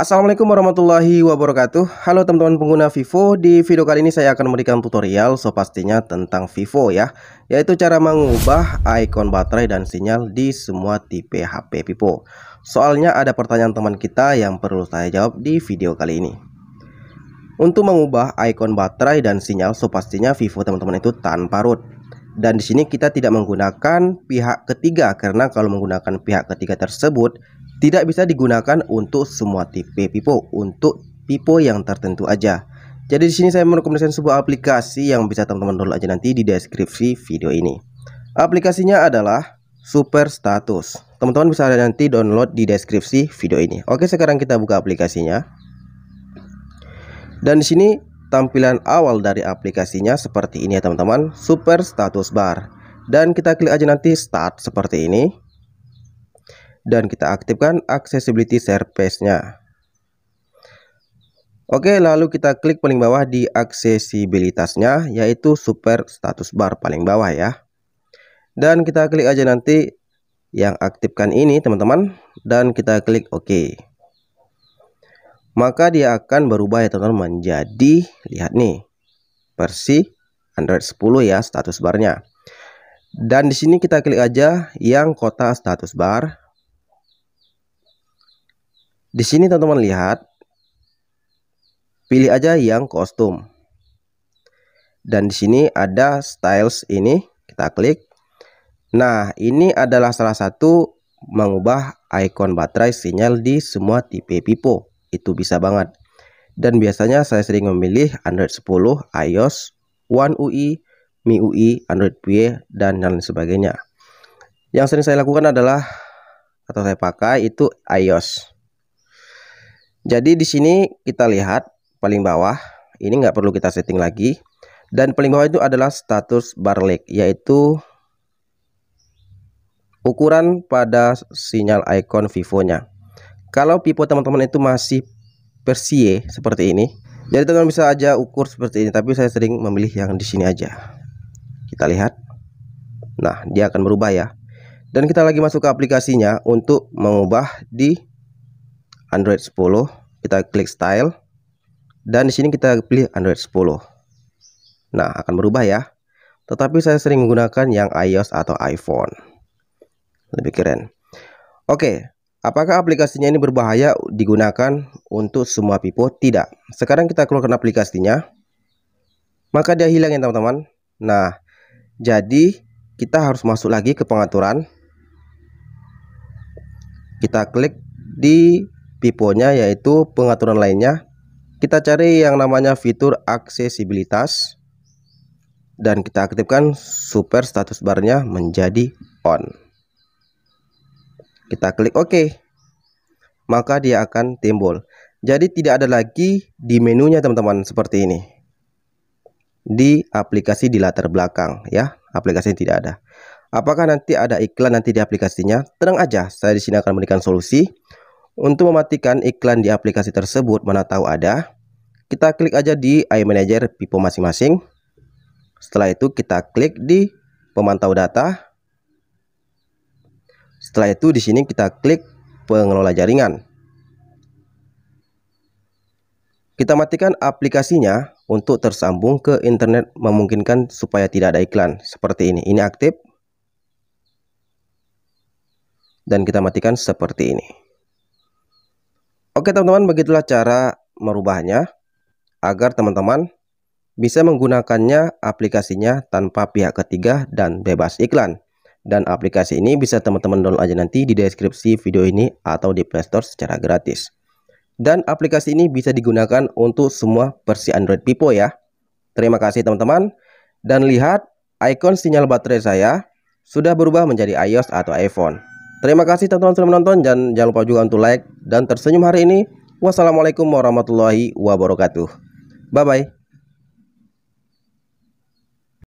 Assalamualaikum warahmatullahi wabarakatuh Halo teman-teman pengguna Vivo Di video kali ini saya akan memberikan tutorial So pastinya tentang Vivo ya Yaitu cara mengubah icon baterai dan sinyal di semua tipe HP Vivo Soalnya ada pertanyaan teman kita yang perlu saya jawab di video kali ini Untuk mengubah icon baterai dan sinyal So pastinya Vivo teman-teman itu tanpa root dan di sini kita tidak menggunakan pihak ketiga karena kalau menggunakan pihak ketiga tersebut tidak bisa digunakan untuk semua tipe pipo, untuk pipo yang tertentu aja. Jadi di sini saya merekomendasikan sebuah aplikasi yang bisa teman-teman download aja nanti di deskripsi video ini. Aplikasinya adalah Super Status. Teman-teman bisa ada nanti download di deskripsi video ini. Oke, sekarang kita buka aplikasinya. Dan di sini tampilan awal dari aplikasinya seperti ini ya teman-teman super status bar dan kita klik aja nanti start seperti ini dan kita aktifkan accessibility service-nya. Oke, lalu kita klik paling bawah di aksesibilitasnya, yaitu super status bar paling bawah ya. Dan kita klik aja nanti yang aktifkan ini teman-teman, dan kita klik OK. Maka dia akan berubah ya teman-teman menjadi, lihat nih, versi Android 10 ya status barnya. Dan di sini kita klik aja yang kota status bar, di sini teman-teman lihat pilih aja yang kostum. Dan di sini ada styles ini, kita klik. Nah, ini adalah salah satu mengubah ikon baterai sinyal di semua tipe Vivo. Itu bisa banget. Dan biasanya saya sering memilih Android 10, iOS, One UI, MIUI, Android Pie, dan lain sebagainya. Yang sering saya lakukan adalah atau saya pakai itu iOS. Jadi di sini kita lihat paling bawah, ini nggak perlu kita setting lagi. Dan paling bawah itu adalah status bar leg yaitu ukuran pada sinyal icon Vivo-nya. Kalau Vivo teman-teman itu masih Persie seperti ini, jadi teman-teman bisa aja ukur seperti ini, tapi saya sering memilih yang di sini aja. Kita lihat. Nah, dia akan berubah ya. Dan kita lagi masuk ke aplikasinya untuk mengubah di Android 10 kita klik style dan di sini kita pilih Android 10 nah akan berubah ya tetapi saya sering menggunakan yang iOS atau iPhone lebih keren oke apakah aplikasinya ini berbahaya digunakan untuk semua pipo tidak sekarang kita keluarkan aplikasinya maka dia hilang ya teman-teman nah jadi kita harus masuk lagi ke pengaturan kita klik di piponya yaitu pengaturan lainnya kita cari yang namanya fitur aksesibilitas dan kita aktifkan super status barnya menjadi on kita klik OK maka dia akan timbul jadi tidak ada lagi di menunya teman-teman seperti ini di aplikasi di latar belakang ya aplikasi tidak ada apakah nanti ada iklan nanti di aplikasinya tenang aja saya di sini akan memberikan solusi untuk mematikan iklan di aplikasi tersebut mana tahu ada, kita klik aja di iManager Pipo masing-masing. Setelah itu kita klik di pemantau data. Setelah itu di sini kita klik pengelola jaringan. Kita matikan aplikasinya untuk tersambung ke internet memungkinkan supaya tidak ada iklan seperti ini. Ini aktif. Dan kita matikan seperti ini. Oke teman-teman, begitulah cara merubahnya agar teman-teman bisa menggunakannya aplikasinya tanpa pihak ketiga dan bebas iklan. Dan aplikasi ini bisa teman-teman download aja nanti di deskripsi video ini atau di Playstore secara gratis. Dan aplikasi ini bisa digunakan untuk semua versi Android Pipo ya. Terima kasih teman-teman. Dan lihat ikon sinyal baterai saya sudah berubah menjadi iOS atau iPhone. Terima kasih teman-teman sudah menonton dan jangan lupa juga untuk like, dan tersenyum hari ini. Wassalamualaikum warahmatullahi wabarakatuh. Bye bye.